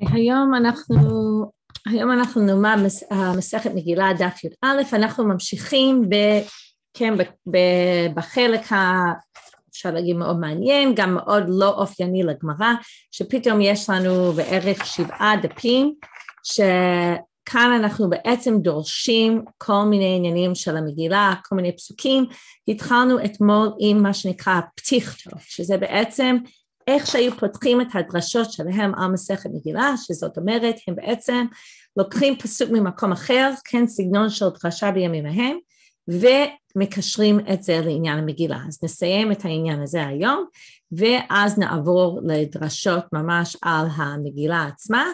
היום אנחנו, היום אנחנו נאמר מס, מסכת מגילה דף י"א, אנחנו ממשיכים ב, כן, ב, ב, בחלק ה... אפשר להגיד מאוד מעניין, גם מאוד לא אופייני לגמרא, שפתאום יש לנו בערך שבעה דפים, שכאן אנחנו בעצם דורשים כל מיני עניינים של המגילה, כל מיני פסוקים. התחלנו אתמול עם מה שנקרא פתיחתו, שזה בעצם איך שהיו פותחים את הדרשות שלהם על מסכת מגילה, שזאת אומרת, הם בעצם לוקחים פסוק ממקום אחר, כן, סגנון של דרשה בימים ההם, ומקשרים את זה לעניין המגילה. אז נסיים את העניין הזה היום, ואז נעבור לדרשות ממש על המגילה עצמה,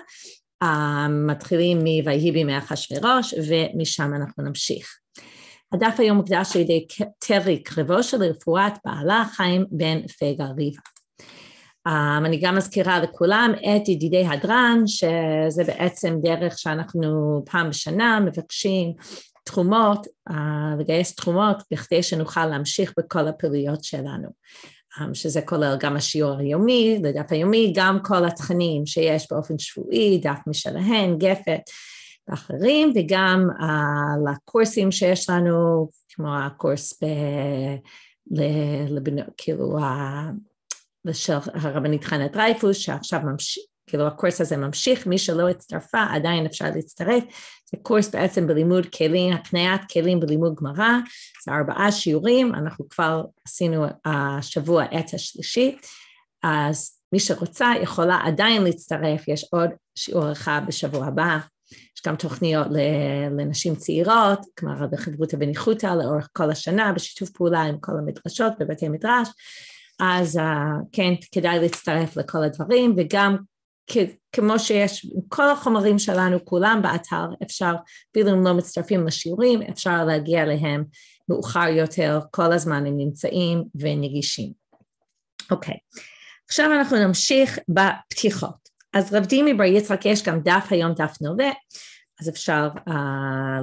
אה, מתחילים מ"ויהי בימי אחשורוש", ומשם אנחנו נמשיך. הדף היום מוקדש על ידי טרי קרבו של רפואת בעלה חיים בן פגה ריבה. Um, אני גם מזכירה לכולם את ידידי הדרן, שזה בעצם דרך שאנחנו פעם בשנה מבקשים תרומות, uh, לגייס תרומות, בכדי שנוכל להמשיך בכל הפעילויות שלנו. Um, שזה כולל גם השיעור היומי, לדף היומי, גם כל התכנים שיש באופן שבועי, דף משלהן, גפת ואחרים, וגם uh, לקורסים שיש לנו, כמו הקורס ב... לבנות, כאילו של הרבנית חנה דרייפוס, שעכשיו ממשיך, כאילו הקורס הזה ממשיך, מי שלא הצטרפה עדיין אפשר להצטרף, זה קורס בעצם בלימוד כלים, הקניית כלים בלימוד גמרא, זה ארבעה שיעורים, אנחנו כבר עשינו השבוע את השלישי, אז מי שרוצה יכולה עדיין להצטרף, יש עוד שיעור אחד בשבוע הבא, יש גם תוכניות לנשים צעירות, כלומר בחברותא וניחותא לאורך כל השנה, בשיתוף פעולה עם כל המדרשות בבתי מדרש, אז uh, כן, כדאי להצטרף לכל הדברים, וגם כמו שיש כל החומרים שלנו כולם באתר אפשר אפילו אם לא מצטרפים לשיעורים אפשר להגיע אליהם מאוחר יותר כל הזמן הם נמצאים ונגישים. אוקיי okay. עכשיו אנחנו נמשיך בפתיחות אז רב דימי בר יצחק יש גם דף היום דף נווה אז אפשר uh,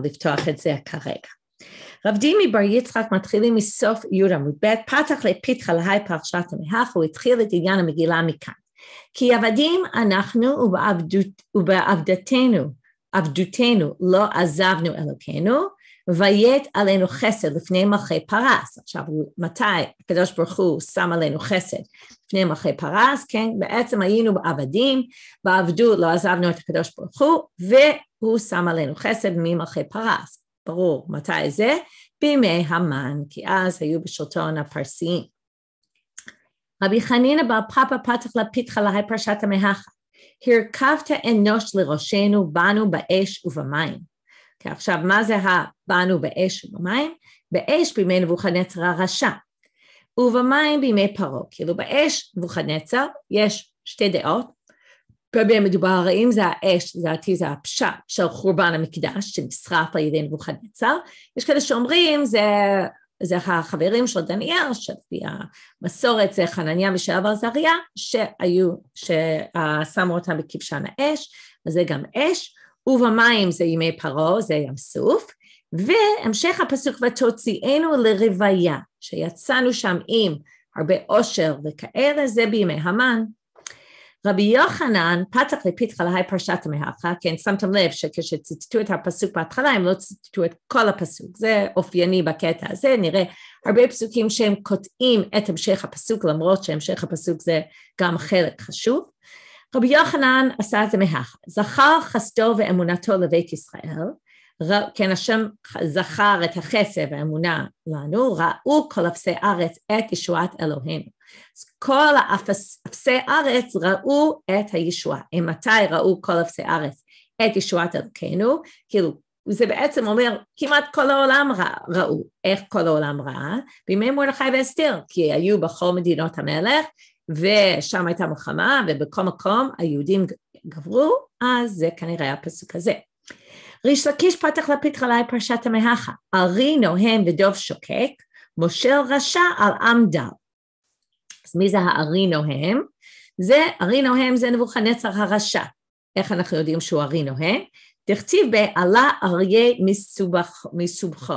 לפתוח את זה כרגע רב דימי בר יצחק מתחילים מסוף י' עמוד ב', פתח לפיתחה להי פרשת המהך, הוא התחיל את עניין המגילה מכאן. כי עבדים אנחנו ובעבדות, ובעבדתנו, עבדותנו לא עזבנו אלוקינו, ויית עלינו חסד לפני מלכי פרס. עכשיו, מתי הקדוש ברוך הוא שם עלינו חסד? לפני מלכי פרס, כן? בעצם היינו עבדים, בעבדות לא עזבנו את הקדוש ברוך הוא, והוא שם עלינו חסד ממלכי פרס. ברור, מתי זה? בימי המן, כי אז היו בשלטון הפרסיים. רבי חנינא בר פאפא פתח לפיתחא להי פרשת המהכה. הרכבת אנוש לראשנו, בנו באש ובמים. כי עכשיו, מה זה הבנו באש ובמים? באש בימי נבוכדנצר הרשע, ובמים בימי פרעה. כאילו באש, נבוכדנצר, יש שתי דעות, רבי המדובר, אם זה האש, לדעתי זה הפשט של חורבן המקדש שנשרף על ידי נבוכדנצר, יש כאלה שאומרים זה, זה החברים של דניאל, שלפי המסורת זה חנניה ושעבר זריה, שהיו, ששמו אותם בכבשן האש, אז זה גם אש, ובמים זה ימי פרעה, זה ים סוף, והמשך הפסוק ותוציאנו לרוויה, שיצאנו שם עם הרבה עושר וכאלה, זה בימי המן. רבי יוחנן פתח לפיתחה להי פרשת המהלכה, כן, שמתם לב שכשציטטו את הפסוק בהתחלה הם לא ציטטו את כל הפסוק, זה אופייני בקטע הזה, נראה הרבה פסוקים שהם קוטעים את המשך הפסוק למרות שהמשך הפסוק זה גם חלק חשוב. רבי יוחנן עשה את זה מהכה, זכר חסדו ואמונתו לבית ישראל כן השם זכר את החסד והאמונה לנו, ראו כל אפסי ארץ את ישועת אלוהים. אז כל אפסי ארץ ראו את הישועה. מתי ראו כל אפסי ארץ? את ישועת אלוקינו, כאילו זה בעצם אומר כמעט כל העולם רא, ראו, איך כל העולם ראה? בימי מרדכי ואסתר, כי היו בכל מדינות המלך ושם הייתה מלחמה ובכל מקום היהודים גברו, אז זה כנראה הפסוק הזה. ריש לקיש פתח לפית חלי פרשת המהכה, ארי נוהם ודוב שוקק, מושל רשע על עם דל. אז מי זה הארי נוהם? זה, ארי נוהם זה נבוכנצר הרשע. איך אנחנו יודעים שהוא ארי נוהם? תכתיב בעלה אריה מסובכו.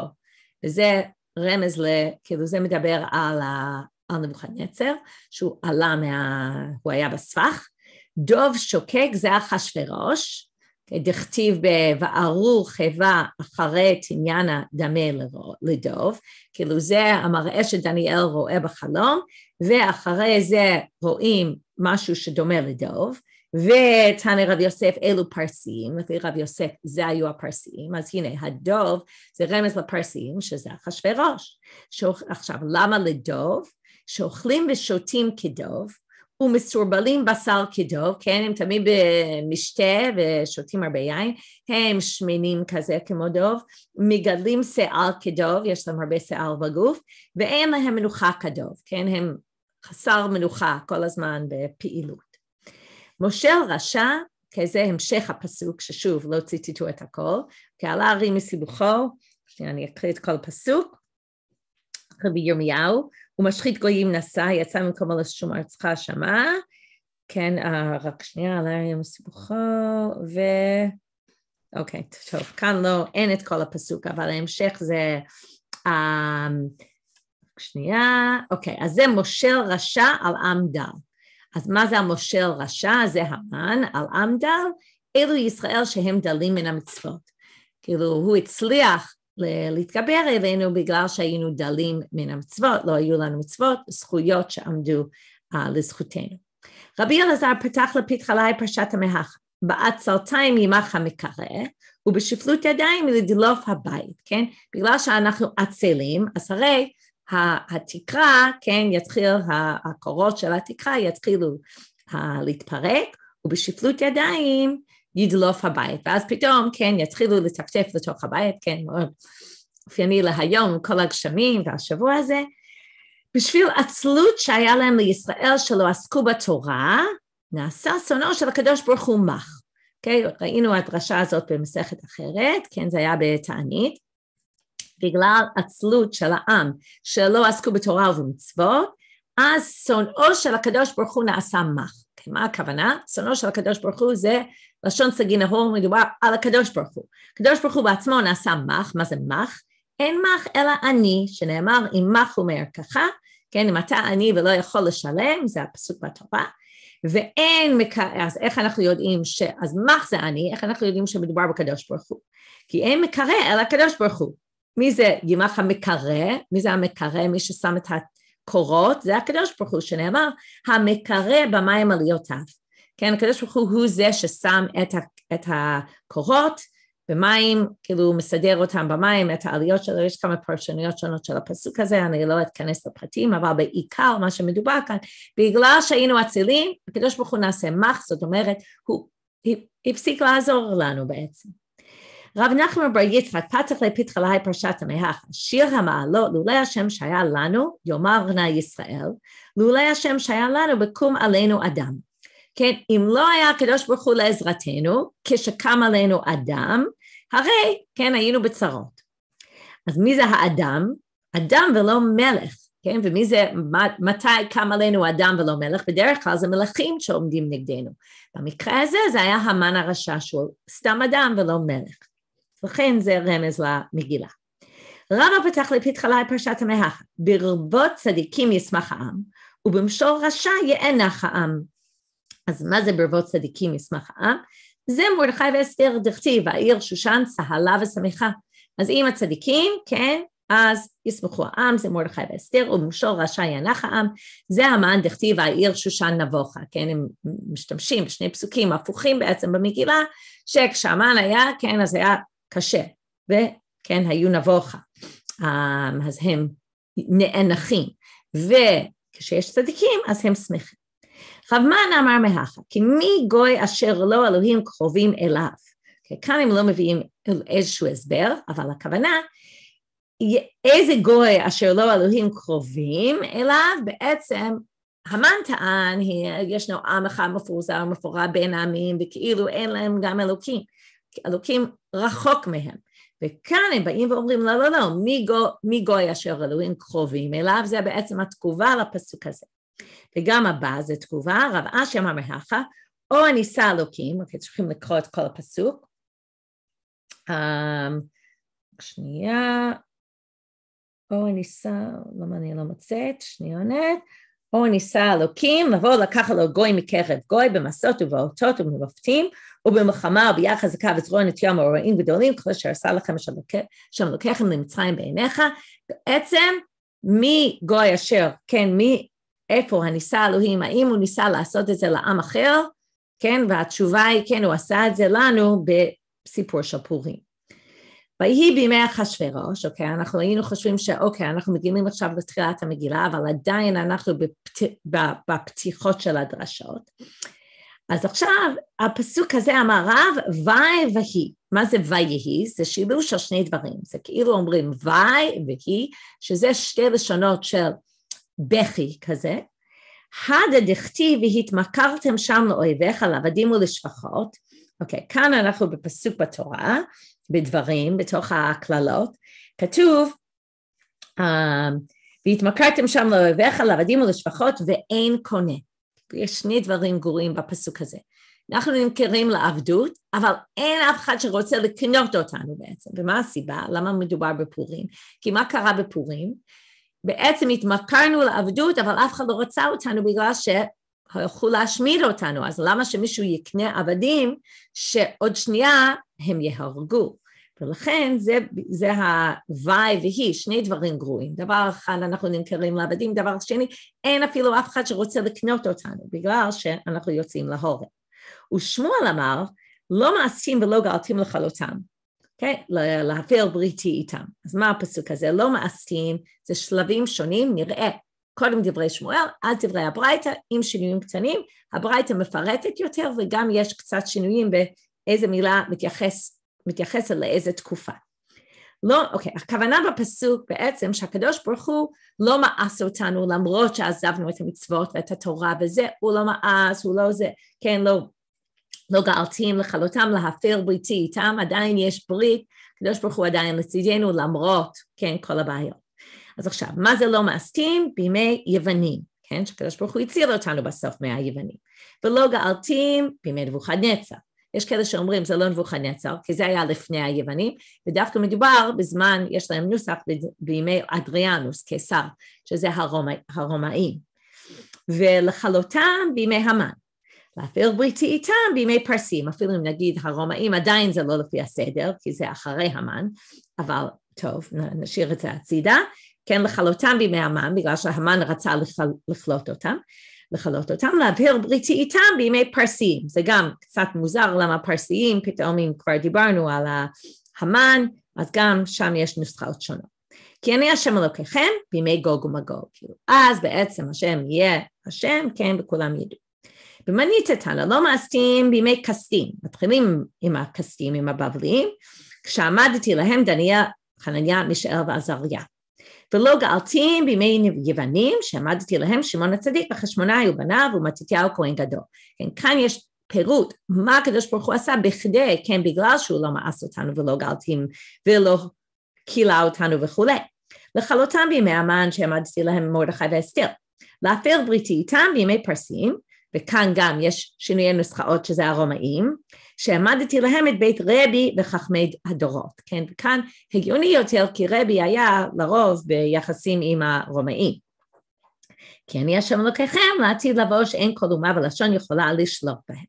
וזה רמז ל... כאילו זה מדבר על, ה, על נבוכנצר, שהוא עלה מה... הוא היה בסבך. דוב שוקק זה אחשוורוש, דכתיב ב"וארור חיבה אחרי תניאנה דמה לדוב", כאילו זה המראה שדניאל רואה בחלום, ואחרי זה רואים משהו שדומה לדוב, ותנא רב יוסף אלו פרסיים, לפי רב יוסף זה היו הפרסיים, אז הנה הדוב זה רמז לפרסיים שזה אחשוורוש. עכשיו למה לדוב? שאוכלים ושותים כדוב, ומסורבלים בשר כדוב, כן, הם תמיד במשתה אה, ושותים הרבה יין, הם שמנים כזה כמו דוב, מגדלים שיער כדוב, יש להם הרבה שיער בגוף, ואין להם מנוחה כדוב, כן, הם חסר מנוחה כל הזמן בפעילות. מושל רשע, כזה המשך הפסוק, ששוב לא ציטטו את הכל, כי עלה הרי מסיבוכו, שנייה אני אקריא את כל הפסוק, רבי ירמיהו, ומשחית גויים נשא, יצא ממקומו לשום ארצך שמע. כן, uh, רק שנייה, עלה לא עם סיבוכו, ו... אוקיי, okay, טוב, כאן לא, אין את כל הפסוק, אבל ההמשך זה... Um, שנייה, אוקיי, okay, אז זה מושל רשע על עם דל. אז מה זה המושל רשע? זה המן על עם דל. אלו ישראל שהם דלים מן המצוות. כאילו, הוא הצליח להתגבר אלינו בגלל שהיינו דלים מן המצוות, לא היו לנו מצוות, זכויות שעמדו uh, לזכותנו. רבי אלעזר פתח לפית חלאי פרשת המאה, בעצלתיים ימח המקרא, ובשפלות ידיים לדלוף הבית, כן? בגלל שאנחנו עצלים, אז הרי התקרה, כן, יתחיל, הקורות של התקרה יתחילו אה, להתפרק, ובשפלות ידיים ידלוף הבית, ואז פתאום, כן, יתחילו לטפטף לתוך הבית, כן, מאוד אופייני להיום, כל הגשמים והשבוע הזה, בשביל עצלות שהיה להם לישראל שלא עסקו בתורה, נעשה אסונו של הקדוש ברוך הוא מח. Okay, אוקיי? ראינו הדרשה הזאת במסכת אחרת, כן, זה היה בתענית. בגלל עצלות של העם שלא עסקו בתורה ובמצוות, אז שונאו של הקדוש ברוך הוא נעשה מח. מה הכוונה? צאנו של הקדוש ברוך הוא זה לשון סגי נהור, מדובר על הקדוש ברוך הוא. הקדוש ברוך הוא בעצמו נעשה מח, מה זה מח? אין מח אלא אני, שנאמר אם מח הוא מערכך, כן, אם אתה עני ולא יכול לשלם, זה הפסוק בתורה. ואין, מק... אז איך אנחנו יודעים ש... אז מח זה אני, איך אנחנו יודעים שמדובר בקדוש ברוך הוא? כי אין מקרא אלא הקדוש ברוך הוא. מי זה ימח המקרא? מי זה המקרא? מי ששם את ה... קורות, זה הקדוש ברוך הוא שנאמר, המקרא במים עליותיו. כן, הקדוש ברוך הוא הוא זה ששם את, ה, את הקורות במים, כאילו הוא מסדר אותם במים, את העליות שלו, יש כמה פרשנויות שונות של הפסוק הזה, אני לא אתכנס לפרטים, אבל בעיקר מה שמדובר כאן, בגלל שהיינו אצילים, הקדוש ברוך הוא נעשה מח, זאת אומרת, הוא הפסיק לעזור לנו בעצם. רב נחמן בר יצחק פתח לפתחה להי פרשת המאה, שיר המעלות, לולא השם שהיה לנו, יאמר נא ישראל, לולא השם שהיה לנו, בקום עלינו אדם. כן, אם לא היה הקדוש ברוך הוא לעזרתנו, כשקם עלינו אדם, הרי, כן, היינו בצרות. אז מי זה האדם? אדם ולא מלך, כן? ומי זה, מתי קם עלינו אדם ולא מלך? בדרך כלל זה מלכים שעומדים נגדנו. במקרה הזה זה היה המן הרשע שהוא סתם אדם ולא מלך. לכן זה רמז למגילה. רבא פתח לפתחלה פרשת המאה, ברבות צדיקים ישמח העם, ובמשור רשע יאנח העם. אז מה זה ברבות צדיקים ישמח העם? זה מרדכי ואסתר דכתיב, העיר שושן צהלה ושמחה. אז אם הצדיקים, כן, אז ישמחו העם, זה מרדכי ואסתר, ובמשור רשע יאנח העם, זה המען דכתיב העיר שושן נבוכה, כן, הם משתמשים בשני פסוקים הפוכים בעצם במגילה, שכשהמן היה, כן, אז היה קשה, וכן, היו נבוכה, אז הם נאנחים, וכשיש צדיקים אז הם שמחים. חבמן אמר מהכה, כי מי גוי אשר לא אלוהים קרובים אליו. Okay, כאן הם לא מביאים איזשהו הסבר, אבל הכוונה, איזה גוי אשר לא אלוהים קרובים אליו, בעצם המן טען, ישנו עם אחד מפורסם, ומפורע בין העמים, וכאילו אין להם גם אלוקים. אלוקים רחוק מהם. וכאן הם באים ואומרים, לא, לא, לא, מי, גו, מי גוי אשר אלוהים קרובים אליו, זה בעצם התגובה לפסוק הזה. וגם הבא זה תגובה, רב אשי אמר מהכה, או הניסה אלוקים, אוקיי, צריכים לקרוא את כל הפסוק. אמ, שנייה, או הניסה, למה לא אני לא מוצאת, שנייה עונת, או הניסה אלוקים, לבוא לקח לו גוי מקרב גוי, במסות ובאותות ובמופתים, ובמלחמה וביד חזקה וזרוע נטייה מאורעים גדולים, כל אשר עשה לכם שם לוקחם למצרים בעיניך. בעצם, מי גוי אשר, כן, מי, איפה הניסה אלוהים, האם הוא ניסה לעשות את זה לעם אחר, כן, והתשובה היא, כן, הוא עשה את זה לנו בסיפור של פורים. ויהי בימי אחשוורוש, אוקיי, אנחנו היינו חושבים שאוקיי, אנחנו מגיעים עכשיו לתחילת המגילה, אבל עדיין אנחנו בפת... בפתיחות של הדרשות. אז עכשיו הפסוק הזה אמר רב, ויהי ויהי. מה זה ויהי? זה שילוב של שני דברים. זה כאילו אומרים ויהי והי, שזה שתי לשונות של בכי כזה. הדה דכתיב והתמכרתם שם לאויביך, לעבדים ולשפחות. אוקיי, okay, כאן אנחנו בפסוק בתורה, בדברים, בתוך הקללות. כתוב, אה, והתמכרתם שם לאויביך, לעבדים ולשפחות, ואין קונה. יש שני דברים גרועים בפסוק הזה. אנחנו נמכרים לעבדות, אבל אין אף אחד שרוצה לקנות אותנו בעצם. ומה הסיבה? למה מדובר בפורים? כי מה קרה בפורים? בעצם התמכרנו לעבדות, אבל אף אחד לא רצה אותנו בגלל שהלכו להשמיד אותנו. אז למה שמישהו יקנה עבדים שעוד שנייה הם יהרגו? ולכן זה, זה הוואי והיא, שני דברים גרועים. דבר אחד, אנחנו נמכרים לעבדים, דבר שני, אין אפילו אף אחד שרוצה לקנות אותנו, בגלל שאנחנו יוצאים להורג. ושמואל אמר, לא מעשים ולא גלתים לכלותם, אוקיי? Okay? להפר בריתי איתם. אז מה הפסוק הזה? לא מעשים, זה שלבים שונים, נראה. קודם דברי שמואל, אז דברי הברייתא, עם שינויים קטנים. הברייתא מפרטת יותר, וגם יש קצת שינויים באיזה מילה מתייחס מתייחסת לאיזה תקופה. לא, אוקיי, הכוונה בפסוק בעצם שהקדוש ברוך הוא לא מאס אותנו למרות שעזבנו את המצוות ואת התורה וזה, הוא לא מאס, הוא לא זה, כן, לא, לא גאלתים לכלותם להפר בריתי איתם, עדיין יש ברית, הקדוש ברוך הוא עדיין לצידנו למרות, כן, כל הבעיות. אז עכשיו, מה זה לא מאסתים? בימי יוונים, כן, שהקדוש ברוך הוא הציל אותנו בסוף מהיוונים. ולא גאלתים בימי נבוכדנצר. יש כאלה שאומרים זה לא נבוכנצר, כי זה היה לפני היוונים, ודווקא מדובר בזמן, יש להם נוסח בימי אדריאנוס, קיסר, שזה הרומא, הרומאים, ולכלותם בימי המן. להפעיל בריתי איתם בימי פרסים, אפילו אם נגיד הרומאים עדיין זה לא לפי הסדר, כי זה אחרי המן, אבל טוב, נשאיר את זה הצידה, כן לכלותם בימי המן, בגלל שהמן רצה לכלות אותם, לכלות אותם, להבהיר בריתי איתם בימי פרסיים. זה גם קצת מוזר למה פרסיים, פתאום אם כבר דיברנו על המן, אז גם שם יש נוסחאות שונות. כי אני השם אלוקיכם בימי גוג ומגוג. כאילו, אז בעצם השם יהיה השם, כן, וכולם ידעו. במנית תנא לא מעשתים בימי כסתים, מתחילים עם הכסתים, עם הבבלים, כשעמדתי להם דניאל, חנניה, מישאל ועזריה. ולא גאלתים בימי יוונים שעמדתי להם שמעון הצדיק וחשמונאי ובניו ומתתיהו כהן גדול. כן, כאן יש פירוט מה הקדוש ברוך הוא עשה בכדי, כן, בגלל שהוא לא מאס אותנו ולא גאלתים ולא קילה אותנו וכולי. לכלותם בימי המן שעמדתי להם מרדכי ואסתר. להפר בריתי איתם בימי פרסים, וכאן גם יש שינויי נוסחאות שזה הרומאים, שעמדתי להם את בית רבי וחכמי הדורות, כן? כאן הגיוני יותר כי רבי היה לרוב ביחסים עם הרומאים. כי אני השם אלוקיכם לעתיד לבוא שאין כל אומה ולשון יכולה לשלוט בהם.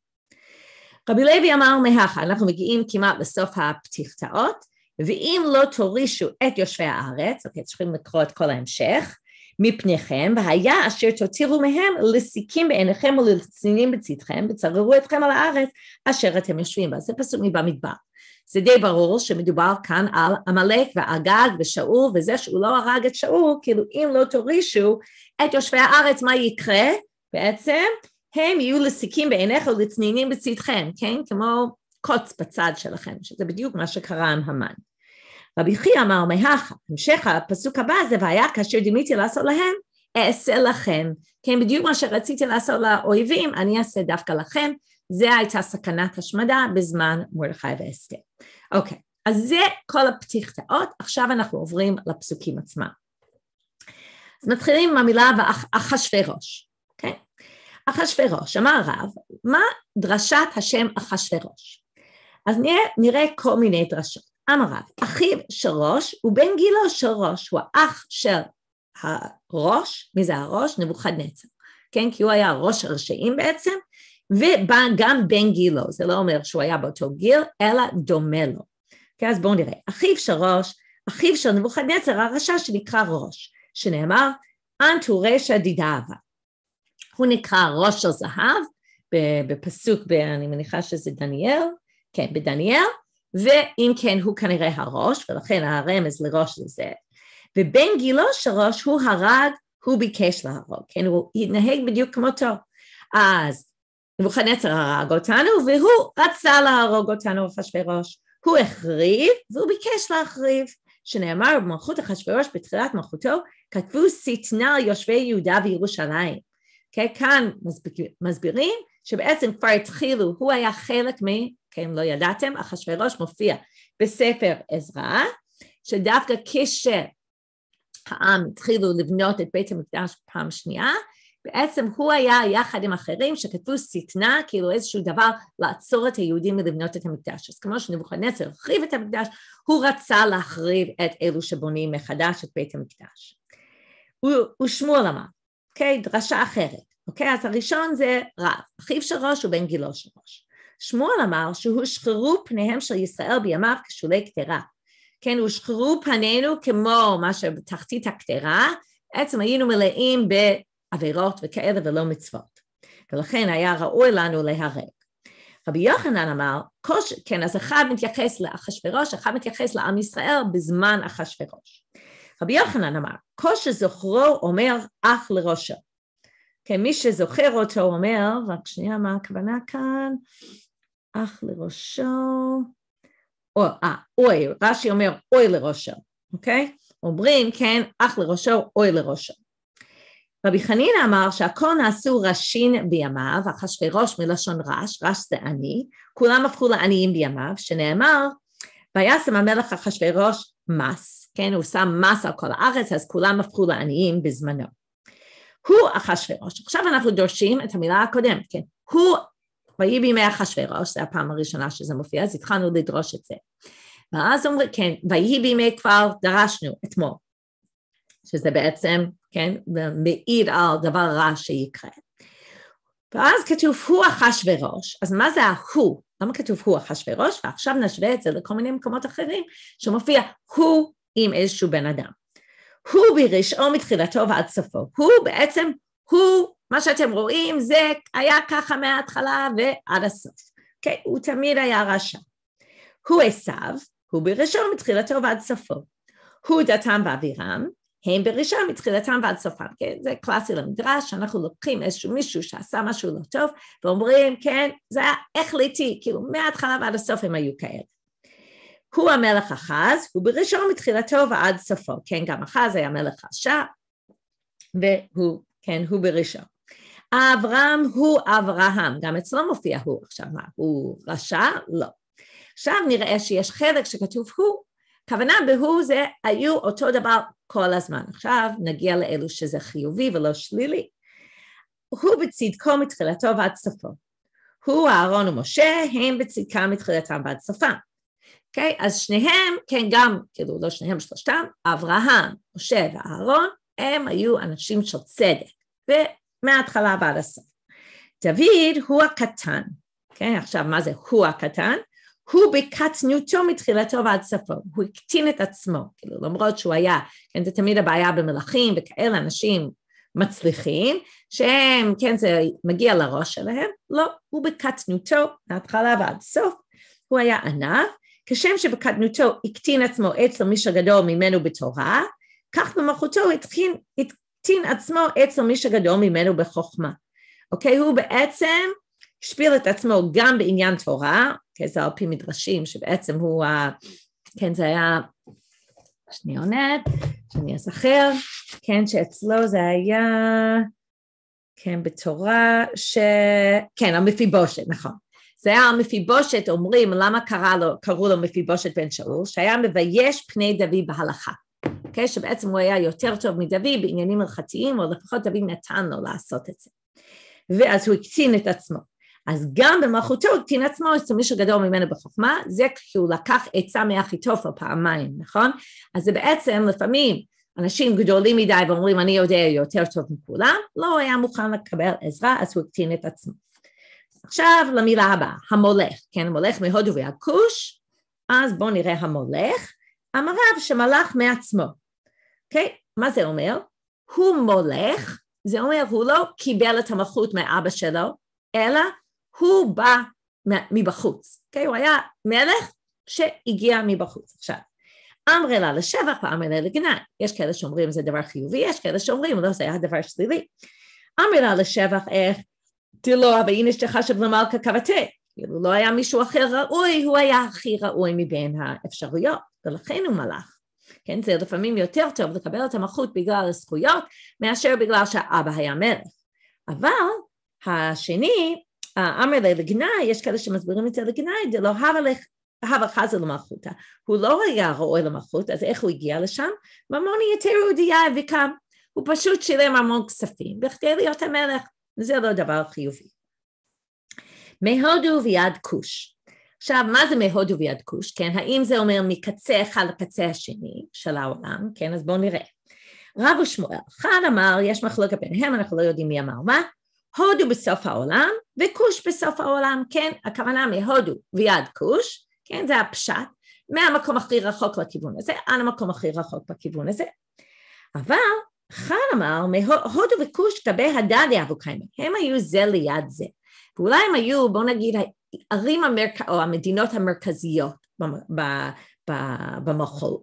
רבי לוי אמר מהכה, אנחנו מגיעים כמעט לסוף הפתיחתאות, ואם לא תורישו את יושבי הארץ, אוקיי, צריכים לקרוא את כל ההמשך, מפניכם, והיה אשר תותירו מהם לסיקים בעיניכם ולצינים בצדכם, וצררו אתכם על הארץ אשר אתם יושבים בה. זה פסוק מבמדבר. זה די ברור שמדובר כאן על עמלק ואגג ושאול, וזה שהוא לא הרג את שאול, כאילו אם לא תורישו את יושבי הארץ, מה יקרה בעצם? הם יהיו לסיקים בעיניך ולצנינים בצדכם, כן? כמו קוץ בצד שלכם, שזה בדיוק מה שקרה עם המן. רבי חייא אמר מהך, המשך הפסוק הבא זה והיה כאשר דימיתי לעשות להם, אעשה לכם. כן, בדיוק מה שרציתי לעשות לאויבים, אני אעשה דווקא לכם. זה הייתה סכנת השמדה בזמן מרדכי ואסתר. אוקיי, אז זה כל הפתיחתאות, עכשיו אנחנו עוברים לפסוקים עצמם. אז מתחילים עם המילה אחשוורוש, כן? אחשוורוש, אמר הרב, מה דרשת השם אחשוורוש? אז נראה, נראה כל מיני דרשות. אמר רב, אחיו שרוש ובן גילו שרוש, הוא האח של הראש, מי זה הראש? נבוכדנצר, כן? כי הוא היה ראש הרשעים בעצם, ובא גם בן גילו, זה לא אומר שהוא היה באותו גיל, אלא דומה לו. כן, אז בואו נראה. אחיו של ראש, אחיו של נבוכדנצר הרשע שנקרא ראש, שנאמר, אנטו רשע דידאווה. הוא נקרא ראש הזהב, בפסוק, ב, אני מניחה שזה דניאל, כן, בדניאל, ואם כן הוא כנראה הראש, ולכן הרמז לראש לזה. זה. ובן גילו של ראש הוא הרג, הוא ביקש להרוג, כן, הוא התנהג בדיוק כמותו. אז נבוכנצר הרג אותנו והוא רצה להרוג אותנו אחשוורוש. הוא החריב והוא ביקש להחריב, שנאמר במלכות אחשוורוש בתחילת מלכותו, כתבו שטנה על יושבי יהודה וירושלים. כן, כאן מסביר, מסבירים שבעצם כבר התחילו, הוא היה חלק מ... כן, לא ידעתם, אחשוורוש מופיע בספר עזרא, שדווקא כשהעם התחילו לבנות את בית המקדש פעם שנייה, בעצם הוא היה יחד עם אחרים שכתבו שטנה, כאילו איזשהו דבר לעצור את היהודים מלבנות את המקדש. אז כמו שנבוכנצר החריב את המקדש, הוא רצה להחריב את אלו שבונים מחדש את בית המקדש. ושמואל אמר, אוקיי, okay, דרשה אחרת. אוקיי? אז הראשון זה רב, אחיו של ראש ובן גילו של ראש. שמואל אמר שהושחרו פניהם של ישראל בימיו כשולי קטרה. כן, הושחרו פנינו כמו מה שבתחתית הקטרה, בעצם היינו מלאים בעבירות וכאלה ולא מצוות. ולכן היה ראוי לנו להרג. רבי יוחנן אמר, כוש, כן, אז אחד מתייחס לאחשוורוש, אחד מתייחס לעם ישראל בזמן אחשוורוש. רבי יוחנן אמר, כל שזוכרו אומר אך לראשו. כן, מי שזוכר אותו אומר, רק שנייה, מה הכוונה כאן? אך לראשו, או, אה, אוי, רש"י אומר אוי לראשו, אוקיי? אומרים, כן, אך לראשו, אוי לראשו. רבי חנין אמר שהכל נעשו רשין בימיו, אחשוורוש מלשון רש, רש זה עני, כולם הפכו לעניים בימיו, שנאמר, וישם המלך אחשוורוש מס, כן, הוא שם מס על כל הארץ, אז כולם הפכו לעניים בזמנו. הוא אחשוורוש. עכשיו אנחנו דורשים את המילה הקודמת, כן? הוא, ויהי בימי אחשוורוש, זו הפעם הראשונה שזה מופיע, אז התחלנו לדרוש את זה. ואז אומרים, כן, ויהי בימי כבר דרשנו אתמול, שזה בעצם, כן, מעיד על דבר רע שיקרה. ואז כתוב הוא אחשוורוש, אז מה זה ההוא? למה כתוב הוא אחשוורוש? ועכשיו נשווה את זה לכל מיני מקומות אחרים שמופיע הוא עם איזשהו בן אדם. הוא ברשעו מתחילתו ועד סופו. הוא בעצם, הוא, מה שאתם רואים זה היה ככה מההתחלה ועד הסוף. Okay? אוקיי? הוא תמיד היה רשע. הוא עשיו, הוא ברשעו מתחילתו ועד סופו. הוא דתם ואבירם, הם בראשון מתחילתם ועד סופם, כן? זה קלאסי למדרש, אנחנו לוקחים איזשהו מישהו שעשה משהו לא טוב, ואומרים, כן, זה היה החליטי, כאילו מההתחלה ועד הסוף הם היו כאלה. הוא המלך אחז, הוא בראשון מתחילתו ועד סופו, כן, גם אחז היה מלך רשע, והוא, כן, הוא בראשון. אברהם הוא אברהם, גם אצלו מופיע הוא עכשיו, מה, הוא רשע? לא. עכשיו נראה שיש חלק שכתוב הוא, כוונה בהוא זה היו אותו דבר כל הזמן. עכשיו נגיע לאלו שזה חיובי ולא שלילי. הוא בצדקו מתחילתו ועד סופו. הוא, אהרון ומשה, הם בצדקם מתחילתם ועד סופם. אוקיי? Okay? אז שניהם, כן גם, כאילו לא שניהם, שלושתם, אברהם, משה ואהרון, הם היו אנשים של צדק, ומההתחלה ועד הסוף. דוד הוא הקטן, כן? אוקיי? Okay? עכשיו מה זה הוא הקטן? הוא בקטנותו מתחילתו ועד סופו, הוא הקטין את עצמו, כאילו למרות שהוא היה, כן, זה תמיד הבעיה במלכים וכאלה אנשים מצליחים, שהם, כן, זה מגיע לראש שלהם, לא, הוא בקטנותו, מההתחלה ועד סוף, הוא היה ענף, כשם שבקטנותו הקטין עצמו עצר מי שגדול ממנו בתורה, כך במלכותו התקין, הקטין עצמו עצר מי שגדול ממנו בחוכמה. אוקיי? הוא בעצם השפיל את עצמו גם בעניין תורה, אוקיי? זה על פי מדרשים, שבעצם הוא, ה... כן, זה היה, עונד, שאני אזכר, כן, שאצלו זה היה, כן, בתורה, ש... כן, המפיבושת, לא, נכון. זה היה מפיבושת, אומרים למה קרא לו, קראו לו מפיבושת בן שאול, שהיה מבייש פני דוד בהלכה. אוקיי? Okay, שבעצם הוא היה יותר טוב מדוד בעניינים הלכתיים, או לפחות דוד נתן לו לעשות את זה. ואז הוא הקטין את עצמו. אז גם במלכותו הוא הקטין עצמו, אצל מישהו גדול ממנו בחוכמה, זה כי הוא לקח עצה מאחיתופו פעמיים, נכון? אז זה בעצם לפעמים אנשים גדולים מדי ואומרים אני יודע יותר טוב מכולם, לא היה מוכן לקבל עזרה, אז הוא הקטין את עצמו. עכשיו למילה הבאה, המולך, כן, המולך מהודו והכוש, אז בואו נראה המולך, אמר רב שמלך מעצמו, אוקיי? Okay? מה זה אומר? הוא מולך, זה אומר הוא לא קיבל את המלכות מאבא שלו, אלא הוא בא מבחוץ, אוקיי? Okay? הוא היה מלך שהגיע מבחוץ. עכשיו, אמרי לה לשבח ואמרי לה לגנאי, יש כאלה שאומרים זה דבר חיובי, יש כאלה שאומרים לא, זה היה דבר שלילי. אמרי לה לשבח איך דלא הוואין אשתך מלכה קבתה. כאילו לא היה מישהו אחר ראוי, הוא היה הכי ראוי מבין האפשרויות, ולכן הוא מלך. כן, זה לפעמים יותר טוב לקבל את המלכות בגלל הזכויות, מאשר בגלל שהאבא היה מלך. אבל השני, אמר לי לגנאי, יש כאלה שמסבירים את זה לגנאי, דלא הווה לך הווה חזה למלכותה. הוא לא היה ראוי למלכות, אז איך הוא הגיע לשם? ממון יתר יהודייה וקם. הוא פשוט שילם המון כספים בכדי להיות המלך. זה לא דבר חיובי. מהודו ויד כוש. עכשיו, מה זה מהודו ויד כוש? כן, האם זה אומר מקצה אחד לקצה השני של העולם? כן, אז בואו נראה. רב ושמואל, חד אמר, יש מחלוקת ביניהם, אנחנו לא יודעים מי אמר מה, הודו בסוף העולם וכוש בסוף העולם, כן, הכוונה מהודו ויד כוש, כן, זה הפשט, מהמקום הכי רחוק לכיוון הזה, על המקום הכי רחוק בכיוון הזה. אבל חאן אמר, מהודו וכוש תבה הדדיה אבוקיימה, הם היו זה ליד זה. ואולי הם היו, בואו נגיד, הערים המרק... או המדינות המרכזיות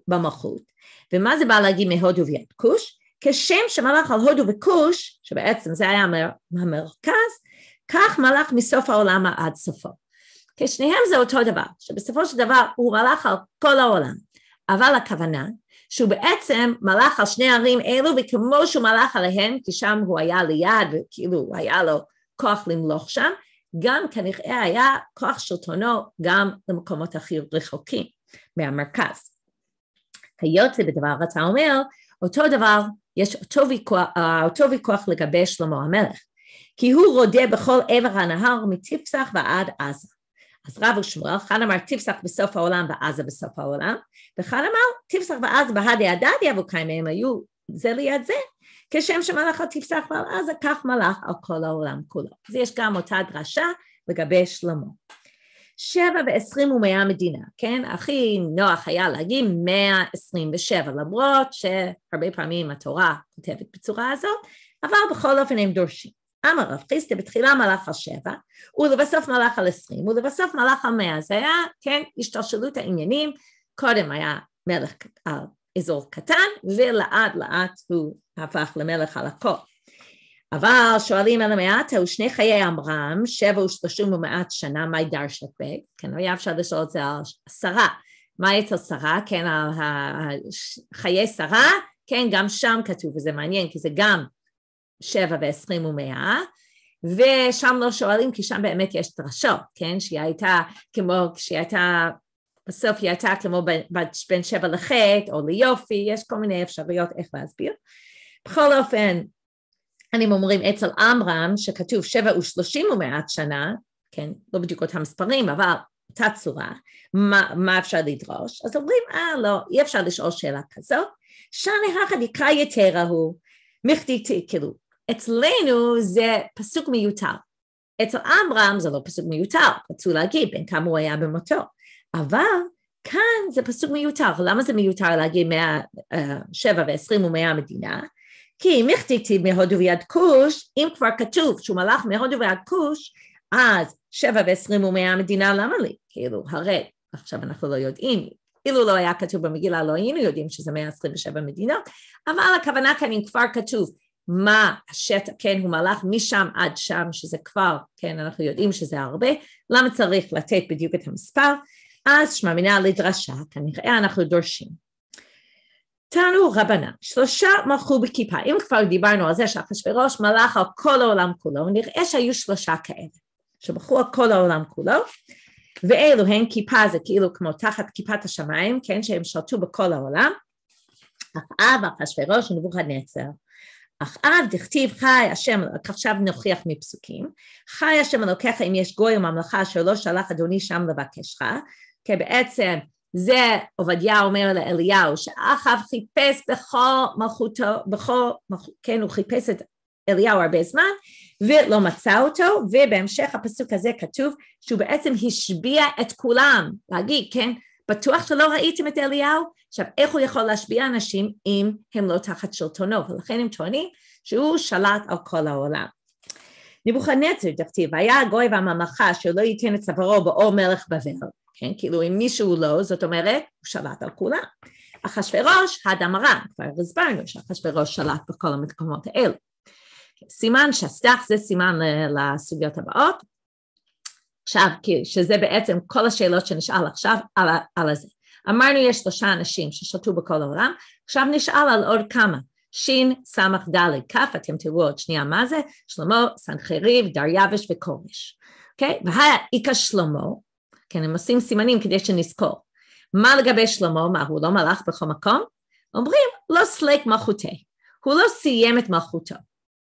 במחות. ומה זה בא להגיד מהודו ויד כוש? כשם שמלך על הודו וכוש, שבעצם זה היה המרכז, כך מלך מסוף העולם עד סופו. כשניהם זה אותו דבר, שבסופו של דבר הוא מלך על כל העולם, אבל הכוונה שהוא בעצם מלך על שני ערים אלו, וכמו שהוא מלך עליהם, כי שם הוא היה ליד, וכאילו היה לו כוח למלוך שם, גם כנראה היה כוח שלטונו גם למקומות הכי רחוקים מהמרכז. היוצא בדבר אתה אומר, אותו דבר, יש אותו ויכוח, אה, אותו ויכוח לגבי שלמה המלך, כי הוא רודה בכל עבר הנהר מטיפסח ועד עזה. אז רב ושמואל, אחד אמר תפסח בסוף העולם ועזה בסוף העולם, ואחד אמר תפסח ועזה אבו קיימא, הם היו זה ליד זה, כשם שמלאך על תפסח ועל עזה, כך מלאך על כל העולם כולו. אז יש גם אותה דרשה לגבי שלמה. שבע ועשרים ומאה מדינה, כן? הכי נוח היה להגיד מאה עשרים ושבע, למרות שהרבה פעמים התורה כותבת בצורה הזאת, אבל בכל אופן הם דורשים. אמר רב חיסטה בתחילה מלאך על שבע, ולבסוף מלאך על עשרים, ולבסוף מלאך על מאה. זה היה, כן, השתלשלות העניינים, קודם היה מלך על אה, אזור קטן, ולאט לאט הוא הפך למלך על הכל. אבל שואלים על המעט, הוא שני חיי אמרם, שבע ושלושים ומעט שנה, מהי דרשת בג? כן, היה אפשר לשאול את זה על שרה. מה אצל שרה? כן, על חיי שרה, כן, גם שם כתוב, וזה מעניין, כי זה גם שבע ועשרים ומאה, ושם לא שואלים כי שם באמת יש דרשות, כן? שהיא הייתה כמו, כשהיא הייתה, בסוף היא הייתה כמו בין שבע לחטא או ליופי, יש כל מיני אפשרויות איך להסביר. בכל אופן, אני אומרים אצל עמרם שכתוב שבע ושלושים ומעט שנה, כן, לא בדיוק אותם מספרים, אבל אותה צורה, מה, מה אפשר לדרוש? אז אומרים, אה, לא, אי אפשר לשאול שאלה כזאת. שאני אחת יקרא יתר ההוא, מכתיתי, כאילו, אצלנו זה פסוק מיותר. אצל עמרם זה לא פסוק מיותר, רצו להגיד בין כמה הוא היה במותו. אבל כאן זה פסוק מיותר. למה זה מיותר להגיד מאה אה, שבע ועשרים ומאה המדינה? כי אם הכתיבתי מהודו ויד כוש, אם כבר כתוב שהוא מלך מהודו ויד כוש, אז שבע ועשרים ומאה המדינה, למה לי? כאילו, הרי עכשיו אנחנו לא יודעים, אילו לא היה כתוב במגילה לא היינו יודעים שזה 127 מדינות, אבל הכוונה כאן אם כבר כתוב מה השטח, כן, הוא מהלך משם עד שם, שזה כבר, כן, אנחנו יודעים שזה הרבה, למה צריך לתת בדיוק את המספר? אז שמאמינה לדרשה, כנראה אנחנו דורשים. תנו רבנן, שלושה מלכו בכיפה, אם כבר דיברנו על זה שאחשוורוש מלך על כל העולם כולו, נראה שהיו שלושה כאלה, שמלכו על כל העולם כולו, ואלו הן כיפה זה כאילו כמו תחת כיפת השמיים, כן, שהם שלטו בכל העולם, אחאב, אחשוורוש ונבוכדנצר. אך אב דכתיב חי השם, עכשיו נוכיח מפסוקים, חי השם אלוקיך אם יש גוי וממלכה אשר לא שלח אדוני שם לבקשך, כי בעצם זה עובדיה אומר לאליהו, שאחאב חיפש בכל מלכותו, בכל, כן, הוא חיפש את אליהו הרבה זמן, ולא מצא אותו, ובהמשך הפסוק הזה כתוב שהוא בעצם השביע את כולם, להגיד, כן, בטוח שלא ראיתם את אליהו? עכשיו, איך הוא יכול להשפיע אנשים אם הם לא תחת שלטונו? ולכן הם טוענים שהוא שלט על כל העולם. נבוכנצר דכתיב, היה הגוי והממלכה אשר לא ייתן את צווארו באור מלך בבל. כן, כאילו אם מישהו לא, זאת אומרת, הוא שלט על כולם. אחשוורוש, הדמרה, כבר הסברנו שאחשוורוש שלט בכל המקומות האלו. סימן שסד"ח זה סימן אה, לסוגיות הבאות. עכשיו, שזה בעצם כל השאלות שנשאל עכשיו על, על הזה. אמרנו יש שלושה אנשים ששלטו בכל העולם, עכשיו נשאל על עוד כמה. שין, סמך, דלת, כף, אתם תראו עוד שנייה מה זה, שלמה, סנחריב, דריווש וכורש. אוקיי? Okay? והיה איכא שלמה, כן, הם עושים סימנים כדי שנזכור. מה לגבי שלמה? מה, הוא לא מלך בכל מקום? אומרים, לא סלק מלכותי. הוא לא סיים את מלכותו.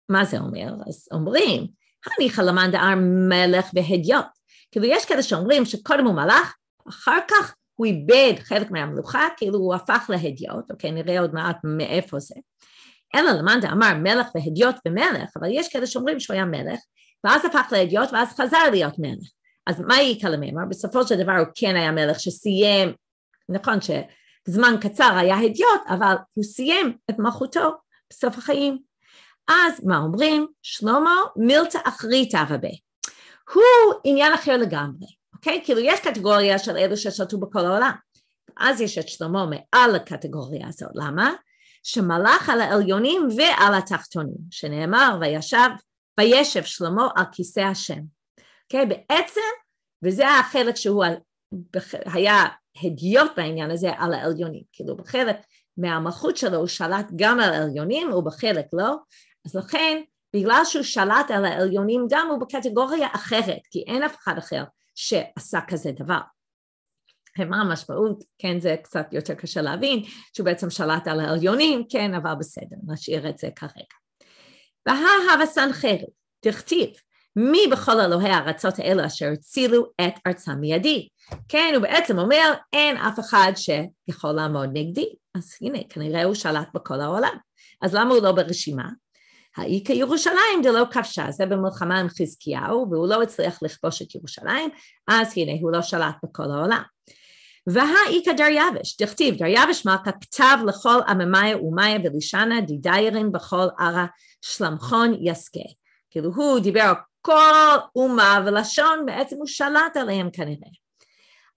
מה זה אומר? אז אומרים, הניחא למאן דאר מלך בהדיוט. כאילו יש כאלה שאומרים שקודם הוא מלך, אחר כך הוא איבד חלק מהמלוכה, כאילו הוא הפך להדיוט, אוקיי, נראה עוד מעט מאיפה זה. אלא למאן דאמר מלך והדיוט ומלך, אבל יש כאלה שאומרים שהוא היה מלך, ואז הפך להדיוט ואז חזר להיות מלך. אז מה יהיה כלמימר? בסופו של דבר הוא כן היה מלך שסיים, נכון שזמן קצר היה הדיוט, אבל הוא סיים את מלכותו בסוף החיים. אז מה אומרים? שלמה מילתא אחריתא רבה. הוא עניין אחר לגמרי. אוקיי? Okay? כאילו יש קטגוריה של אלו ששלטו בכל העולם. אז יש את שלמה מעל הקטגוריה הזאת, למה? שמלך על העליונים ועל התחתונים, שנאמר וישב, וישב שלמה על כיסא השם. אוקיי? Okay? בעצם, וזה החלק שהוא היה הדיוט בעניין הזה על העליונים, כאילו בחלק מהמלכות שלו הוא שלט גם על העליונים ובחלק לא, אז לכן בגלל שהוא שלט על העליונים גם הוא בקטגוריה אחרת, כי אין אף אחד אחר שעשה כזה דבר. מה המשמעות? כן, זה קצת יותר קשה להבין, שהוא בעצם שלט על העליונים, כן, אבל בסדר, נשאיר את זה כרגע. והאהב הסנחרי, תכתיב, מי בכל אלוהי הארצות האלה אשר הצילו את ארצם מידי. כן, הוא בעצם אומר, אין אף אחד שיכול לעמוד נגדי. אז הנה, כנראה הוא שלט בכל העולם. אז למה הוא לא ברשימה? ההיא כירושלים דלא כבשה, זה במלחמה עם חזקיהו, והוא לא הצליח לכבוש את ירושלים, אז הנה הוא לא שלט בכל העולם. והאיכא דריווש, דכתיב דריווש מלכה כתב לכל עממיה ומיה ולישנה דידיירים בכל ערה שלמכון יסקה. כאילו הוא דיבר על כל אומה ולשון, בעצם הוא שלט עליהם כנראה.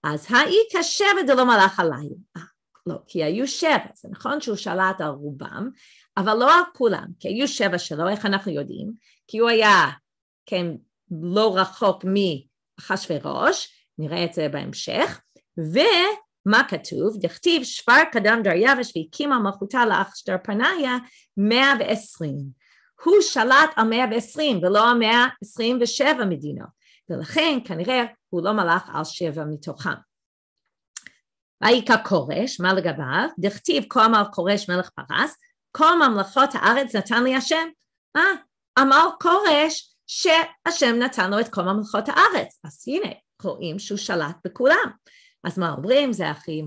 אז האיכא שבט דלא מלך עליהם. אה, לא, כי היו שבע, זה נכון שהוא שלט על רובם, אבל לא על כולם, כי היו שבע שלו, איך אנחנו יודעים? כי הוא היה, כן, לא רחוק מאחשוורוש, נראה את זה בהמשך, ומה כתוב? דכתיב שפר קדם דריווש והקימה מלכותה מאה ועשרים. הוא שלט על מאה ועשרים ולא על מאה עשרים ושבע מדינות, ולכן כנראה הוא לא מלך על שבע מתוכם. ויקרא כורש, מה לגביו? דכתיב כה אמר כורש מלך פרס, כל ממלכות הארץ נתן לי השם. מה? אה, אמר כורש שהשם נתן לו את כל ממלכות הארץ. אז הנה, רואים שהוא שלט בכולם. אז מה אומרים? זה הכי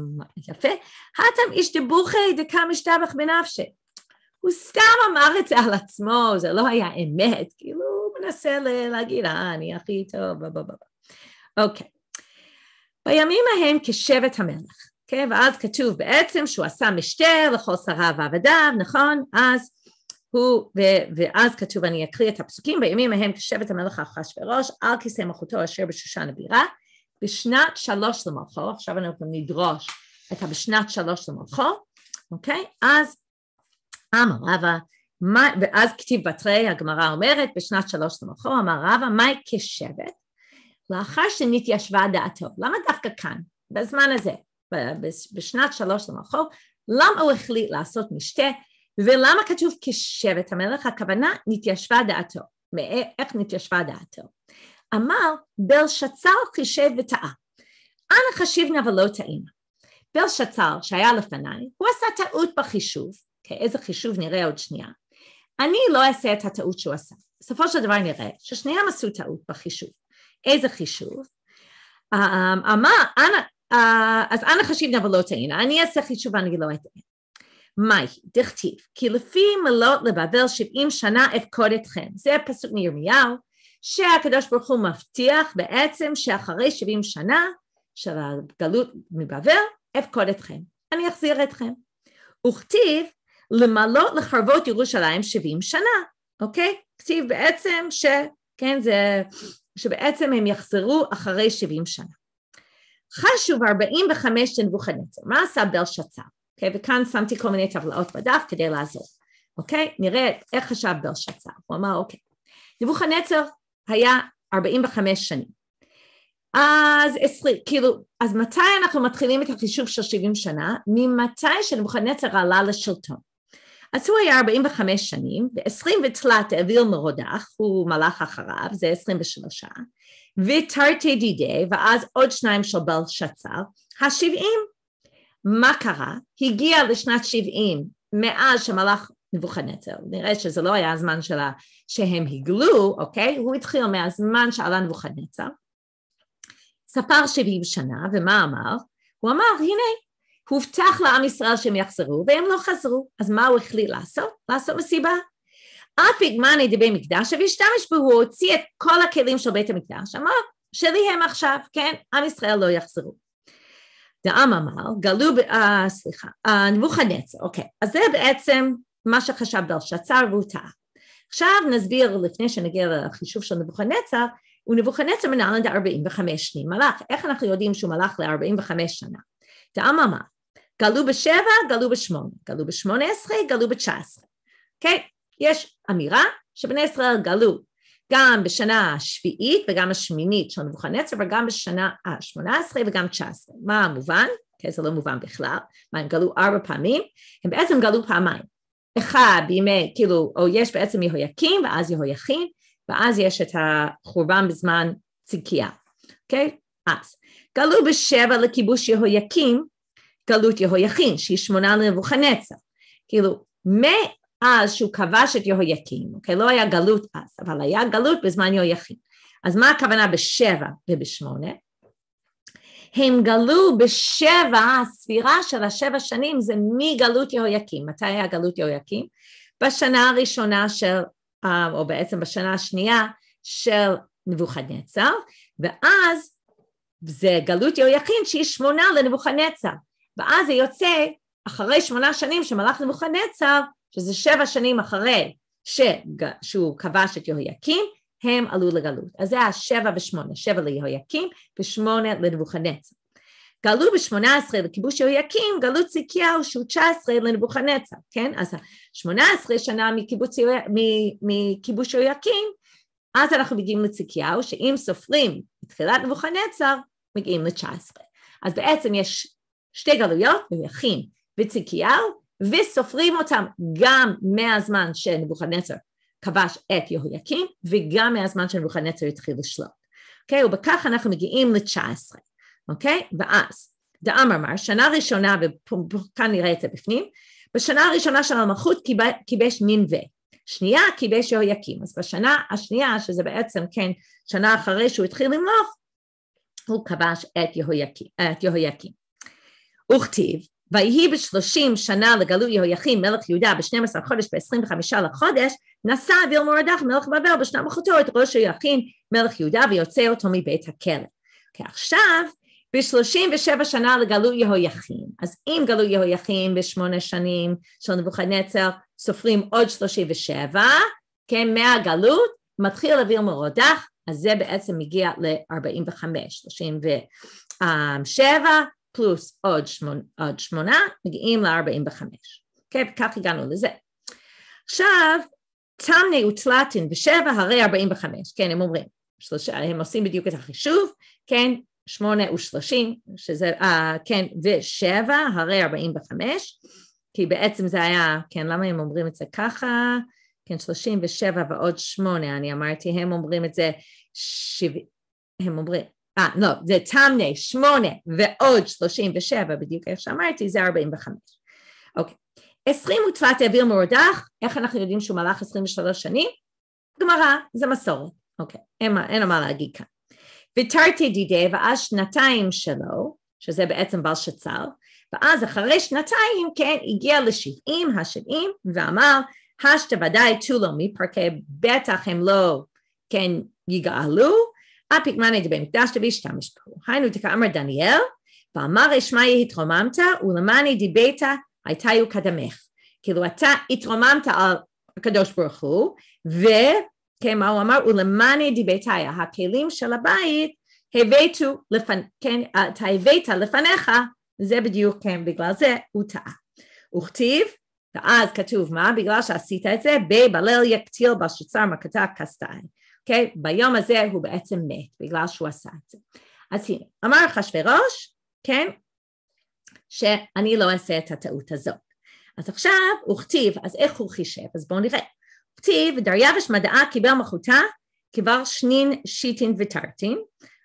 יפה. האתם איש דבוכי דקה משתבח בנפשי. הוא סתם אמר את זה על עצמו, זה לא היה אמת, כאילו הוא מנסה להגיד, אה, אני הכי טוב, בבבבב. אוקיי. בימים ההם כשבט המלך, כן, ואז כתוב בעצם שהוא עשה משתה לכל שריו ועבדיו, נכון? אז הוא, ו, ואז כתוב, אני אקריא את הפסוקים, בימים ההם כשבת המלך אחשוורוש על כיסא מלכותו אשר בשושן הבירה, בשנת שלוש למלכו, עכשיו אנחנו נדרוש את הבשנת שלוש למלכו, אוקיי? אז אמר רבא, ואז כתיב בתרי הגמרא אומרת, בשנת שלוש למלכו, אמר רבא, מהי כשבט? לאחר שנתיישבה דעתו. למה דווקא כאן, בזמן הזה? בשנת שלוש למחור, למה הוא החליט לעשות משתה, ולמה כתוב כשבט המלך, הכוונה נתיישבה דעתו. איך נתיישבה דעתו? אמר בלשצר חישב וטעה, אנא חשיבנה ולא טעינה. בלשצר שהיה לפניי, הוא עשה טעות בחישוב, איזה חישוב נראה עוד שנייה. אני לא אעשה את הטעות שהוא עשה. בסופו של דבר נראה ששניהם עשו טעות בחישוב. איזה חישוב? אמ, אמ, אמר, אנא אה, אז אנא חשיב נא ולא תהנה, אני אעשה חישובה נגיד לא אתן. מאי, דכתיב, כי לפי מלות לבבל שבעים שנה אפקוד אתכם. זה הפסוק מירמיהו, שהקדוש ברוך הוא מבטיח בעצם שאחרי שבעים שנה של הגלות מבבל, אפקוד אתכם. אני אחזיר אתכם. וכתיב למלות לחרבות ירושלים שבעים שנה, אוקיי? כתיב בעצם ש... כן, זה... שבעצם הם יחזרו אחרי שבעים שנה. חשוב 45 שנבוכדנצר, מה עשה בלשצר? Okay, אוקיי? וכאן שמתי כל מיני טבלאות בדף כדי לעזור, אוקיי? Okay? נראה איך חשב בלשצר, הוא אמר אוקיי, okay. נבוכדנצר היה 45 שנים, אז עשרי, כאילו, אז מתי אנחנו מתחילים את החישוב של 70 שנה? ממתי שנבוכדנצר עלה לשלטון. אז הוא היה 45 שנים, ו-20 ותלת אוויל מרודח, הוא מלך אחריו, זה 23, ותרתי דידי, ואז עוד שניים של בלשצר, ה-70. מה קרה? הגיע לשנת 70 מאז שמלך נבוכנצר, נראה שזה לא היה הזמן שלה שהם הגלו, אוקיי? הוא התחיל מהזמן שעלה נבוכנצר, ספר 70 שנה, ומה אמר? הוא אמר, הנה, הובטח לעם ישראל שהם יחזרו, והם לא חזרו, אז מה הוא החליט לעשות? לעשות מסיבה. אף הגמני דבי מקדש והשתמש בו, הוא הוציא את כל הכלים של בית המקדש, אמר, שלי הם עכשיו, כן, עם ישראל לא יחזרו. דעם אמר, גלו, ב... uh, סליחה, אה, נבוכדנצר, uh, אוקיי, אז זה בעצם מה שחשב בלשצר והוא טעה. עכשיו נסביר, לפני שנגיע לחישוב של נבוכדנצר, ונבוכדנצר מנהל עד 45 שנים, מלאך, איך אנחנו יודעים שהוא מלאך ל-45 שנה? דעם אמר, גלו בשבע, גלו בשמונה, גלו בשמונה עשרה, גלו בתשע עשרה. אוקיי? Okay? יש אמירה שבני ישראל גלו גם בשנה השביעית וגם השמינית של נבוכנצר וגם בשנה השמונה עשרה וגם תשע עשרה. מה המובן? כי אוקיי, זה לא מובן בכלל. מה, הם גלו ארבע פעמים? הם בעצם גלו פעמיים. אחד בימי, כאילו, או יש בעצם יהויקים ואז יהויכים, ואז יש את החורבן בזמן צדקיה. אוקיי? Okay? אז, גלו בשבע לכיבוש יהויקים גלות יהויכין, שהיא שמונה לנבוכנצר. כאילו, מאז שהוא כבש את יהויכין, אוקיי? לא היה גלות אז, אבל היה גלות בזמן יהויכין. אז מה הכוונה בשבע ובשמונה? הם גלו בשבע, הספירה של השבע שנים זה מגלות יהויקים. מתי היה גלות יהויקים? בשנה הראשונה של, אה, או בעצם בשנה השנייה של נבוכדנצר, ואז זה גלות יהויקים שהיא שמונה לנבוכדנצר. ואז זה יוצא אחרי שמונה שנים שמלך נבוכדנצר, שזה שבע שנים אחרי ש... שהוא כבש את יהויקים, הם עלו לגלות. אז זה השבע ושמונה, שבע ליהויקים ושמונה לנבוכדנצר. גלו בשמונה עשרה לכיבוש יהויקים, גלו ציקיהו שהוא תשע 19 לנבוכדנצר, כן? אז עשרה שנה מכיבוש, מכיבוש יהויקים, אז אנחנו מגיעים לציקיהו, שאם סופרים בתחילת נבוכדנצר, מגיעים לתשע עשרה. אז בעצם יש שתי גלויות, מלכים וצדקיהו, וסופרים אותם גם מהזמן שנבוכדנצר כבש את יהויקים, וגם מהזמן שנבוכדנצר התחיל לשלוט. אוקיי? ובכך אנחנו מגיעים ל-19. אוקיי? ואז, דאמר מר, שנה ראשונה, וכאן נראה את זה בפנים, בשנה הראשונה של המלכות כיבש נינווה. שנייה כיבש יהויקים. אז בשנה השנייה, שזה בעצם כן שנה אחרי שהוא התחיל למלוך, הוא כבש את יהויקים. את יהויקים. וכתיב, ויהי בשלושים שנה לגלות יהויכין מלך יהודה בשנים עשר חודש בעשרים וחמישה לחודש, נשא אביל מורדך מלך בבל בשנה מחותו את ראש יהויכין מלך יהודה ויוצא אותו מבית הכלא. Okay, עכשיו, בשלושים ושבע שנה לגלות יהויכין. אז אם גלות יהויכין בשמונה שנים של נבוכדנצר, סופרים עוד שלושים ושבע, כן, מהגלות, מתחיל אוויר מורדך, אז זה בעצם מגיע ל-45, 37, פלוס עוד, שמונ, עוד שמונה, מגיעים ל-45. כן, אוקיי? וכך הגענו לזה. עכשיו, תמנה וצלטין ושבע, הרי 45, כן, הם אומרים, שלושה, הם עושים בדיוק את החישוב, כן, שמונה ושלושים, שזה, uh, כן, ושבע, הרי 45, כי בעצם זה היה, כן, למה הם אומרים את זה ככה? כן, שלושים ושבע ועוד שמונה, אני אמרתי, הם אומרים את זה, שבעים, הם אומרים, אה, לא, זה תמנה, שמונה ועוד שלושים ושבע, בדיוק איך שאמרתי, זה ארבעים וחמש. אוקיי. עשרים ותפת אוויר מורדך, איך אנחנו יודעים שהוא מלך עשרים ושלוש שנים? גמרא, זה מסורת. אוקיי, אין, אין מה להגיד כאן. ויתרתי דידי, ואז שנתיים שלו, שזה בעצם בל שצר, ואז אחרי שנתיים, כן, הגיע לשבעים, השבעים, ואמר, השתוודאי ודאי תו לא מפרקי, בטח הם לא, כן, יגאלו, אפיק מנד במיטה וישתמש בו. היינו דקאמר דניאל, ואמר אשמעי התרוממת, ולמאני ולמעני הייתה יו קדמך. כאילו אתה התרוממת על הקדוש ברוך הוא, וכן, מה הוא אמר? ולמאני ולמעני היה, הכלים של הבית הבאתו לפנ... כן, אתה הבאת לפניך, זה בדיוק, כן, בגלל זה הוא טעה. וכתיב, ואז כתוב מה? בגלל שעשית את זה, בבלל יקטיל בשוצר מקטע כסתיים. אוקיי? ביום הזה הוא בעצם מת בגלל שהוא עשה את זה. אז הנה, אמר אחשוורוש, כן? שאני לא אעשה את הטעות הזאת. אז עכשיו הוא כתיב, אז איך הוא חישב? אז בואו נראה. הוא כתיב, דריווש מדעה קיבל מחותה, קיבל שנין שיטין וטרטין.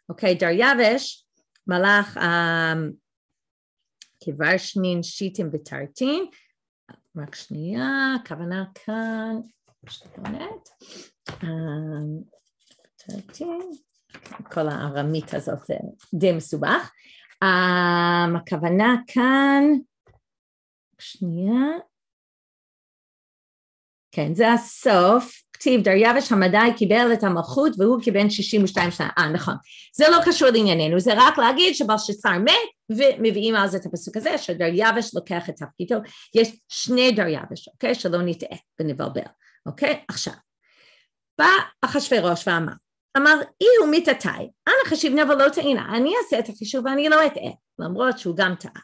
אוקיי, דריווש מלאך um, אה, קיבל שנין שיטין וטרטין. רק שנייה, הכוונה כאן, פשוט אה, כל הארמית הזאת זה אה, די מסובך. אה, הכוונה כאן, שנייה, כן, זה הסוף, כתיב דריווש המדי קיבל את המלכות והוא כבן 62 שנה, אה נכון, זה לא קשור לענייננו, זה רק להגיד שבלשצר מת ומביאים אז את הפסוק הזה שדריווש לוקח את תפקידו, יש שני דריווש, אוקיי? שלא נטעה ונבלבל. אוקיי? עכשיו, בא אחשוורוש ואמר, אמר אי הוא מיתתי, אנא חשיב נבל לא טעינה, אני אעשה את החישוב ואני לא אטעה, למרות שהוא גם טעה.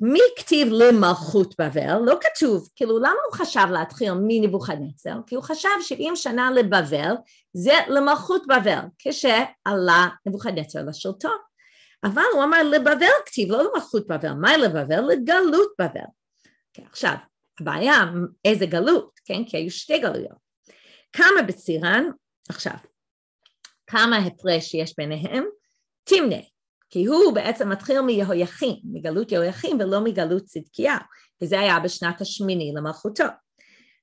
מי כתיב למלכות בבל? לא כתוב, כאילו למה הוא חשב להתחיל מנבוכדנצר? כי הוא חשב 70 שנה לבבל זה למלכות בבל, כשעלה נבוכדנצר לשלטון. אבל הוא אמר לבבל כתיב, לא למלכות בבל, מה לבבל? לגלות בבל. Okay, אוקיי, עכשיו, הבעיה, איזה גלות, כן? כי היו שתי גלויות. כמה בצירן, עכשיו, כמה הפרש יש ביניהם? תמנה, כי הוא בעצם מתחיל מיהויכין, מגלות יהויכין ולא מגלות צדקיה, וזה היה בשנת השמיני למלכותו.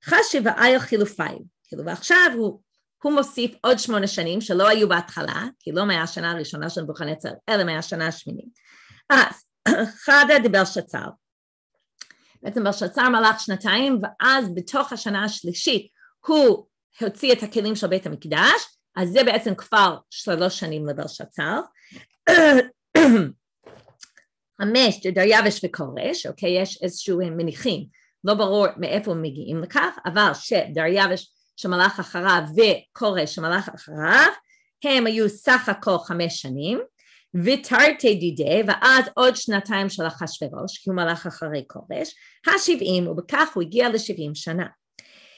חשב ואי חילופיים, כאילו ועכשיו הוא, הוא מוסיף עוד שמונה שנים שלא היו בהתחלה, כי לא מהשנה הראשונה של נבוכנצר, אלא מהשנה השמינית. אז חדה דבר שצר, בעצם בלשצר מלך שנתיים, ואז בתוך השנה השלישית הוא הוציא את הכלים של בית המקדש, אז זה בעצם כבר שלוש שנים לבלשצר. חמש, דריווש וכורש, אוקיי? יש איזשהו אה, מניחים, לא ברור מאיפה הם מגיעים לכך, אבל שדריווש שמלך אחריו וכורש שמלך אחריו, הם היו סך הכל חמש שנים, ויתרתי דידי, ואז עוד שנתיים של אחשוורוש, כי הוא מלך אחרי כורש, השבעים, ובכך הוא הגיע לשבעים שנה.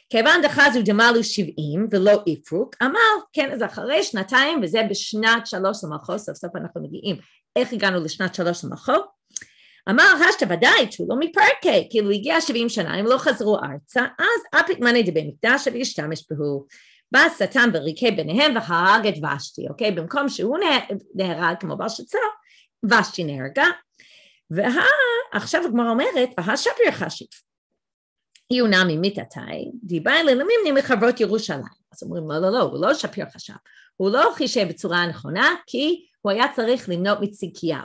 כיוון דחז הוא דמלו שבעים ולא איפרוק, אמר, כן, אז אחרי שנתיים, וזה בשנת שלוש למחור, סוף סוף אנחנו מגיעים. איך הגענו לשנת שלוש למחור? אמר השתוודאי שהוא לא מפרקי, כאילו הגיע שבעים שנה, הם לא חזרו ארצה, אז אפיק מנה דבי מקדש ישתמש בהו. בא השטן וריקה ביניהם והרג את ושתי, אוקיי? במקום שהוא נהרג כמו בר שצר, ושתי נהרגה. ועכשיו הגמרא אומרת, והשפיר חשיף. היא עונה ממיתתי, דיבה אל אלמים מחברות ירושלים. אז אומרים, לא, לא, לא, הוא לא שפיר חשב. הוא לא חישב בצורה הנכונה, כי הוא היה צריך למנות מצקיהו.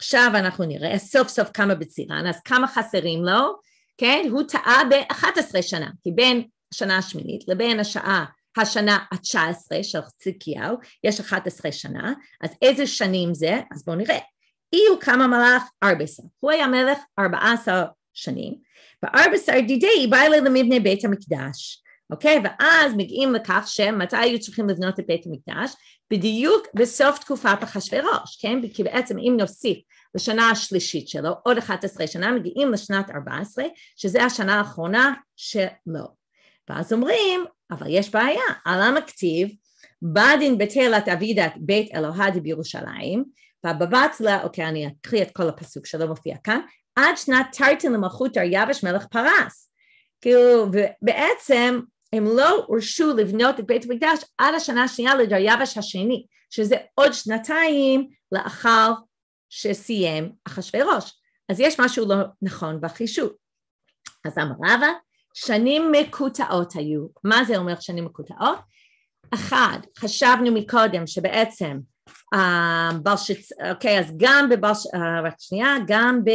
עכשיו אנחנו נראה סוף סוף כמה בצירן, אז כמה חסרים לו, כן? הוא טעה ב-11 שנה, כי בין השנה השמינית לבין השעה השנה ה-19 של חציקיהו, יש 11 שנה, אז איזה שנים זה? אז בואו נראה. אי הוא קם המלאך ארבע הוא היה מלך 14 שנים, וארבע עשר דידי בא אליה למבנה בית המקדש, אוקיי? ואז מגיעים לכך שמתי היו צריכים לבנות את בית המקדש? בדיוק בסוף תקופת אחשוורוש, כן? כי בעצם אם נוסיף לשנה השלישית שלו עוד 11 שנה, מגיעים לשנת 14, שזה השנה האחרונה שלו. ואז אומרים, אבל יש בעיה, עלה מכתיב, בדין בתלת אבידת בית אלוהד בירושלים בבבצלה, אוקיי אני אקריא את כל הפסוק שלא מופיע כאן עד שנת טרטן למלכות דריווש מלך פרס כאילו בעצם הם לא הורשו לבנות את בית המקדש עד השנה השנייה לדריווש השני שזה עוד שנתיים לאחר שסיים אחשוורוש. אז יש משהו לא נכון בחישוב אז אמר רבא שנים מקוטעות היו. מה זה אומר שנים מקוטעות? אחד, חשבנו מקודם שבעצם, אה, בלשצ... אוקיי, אז גם בבלש... אה, רק שנייה, גם ב...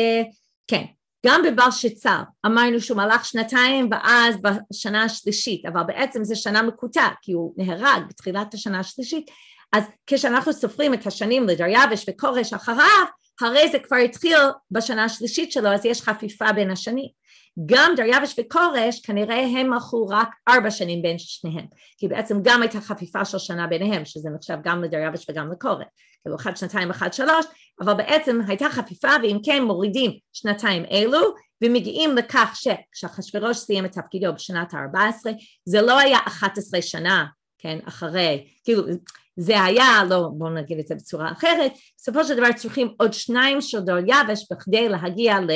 כן, גם בבלשצר אמרנו שהוא מלך שנתיים ואז בשנה השלישית, אבל בעצם זה שנה מקוטע כי הוא נהרג בתחילת השנה השלישית, אז כשאנחנו סופרים את השנים לדריווש וכורש אחריו, הרי זה כבר התחיל בשנה השלישית שלו, אז יש חפיפה בין השנים. גם דריווש וכורש כנראה הם הלכו רק ארבע שנים בין שניהם, כי בעצם גם הייתה חפיפה של שנה ביניהם, שזה נחשב גם לדריווש וגם לכורש, כאילו אחד שנתיים אחד שלוש, אבל בעצם הייתה חפיפה ואם כן מורידים שנתיים אלו ומגיעים לכך שכשאחשוורוש סיים את תפקידו בשנת ה-14 זה לא היה 11 שנה, כן, אחרי, כאילו זה היה, לא, בואו נגיד את זה בצורה אחרת, בסופו של דבר צריכים עוד שניים של דור יבש בכדי להגיע ל...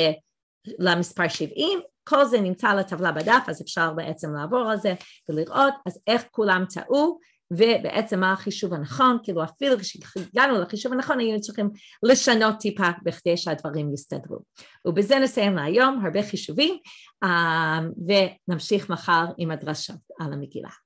למספר 70, כל זה נמצא על הטבלה בדף, אז אפשר בעצם לעבור על זה ולראות אז איך כולם טעו ובעצם מה החישוב הנכון, כאילו אפילו כשהגענו לחישוב הנכון היינו צריכים לשנות טיפה בכדי שהדברים יסתדרו. ובזה נסיים להיום, הרבה חישובים, אה, ונמשיך מחר עם הדרשות על המגילה.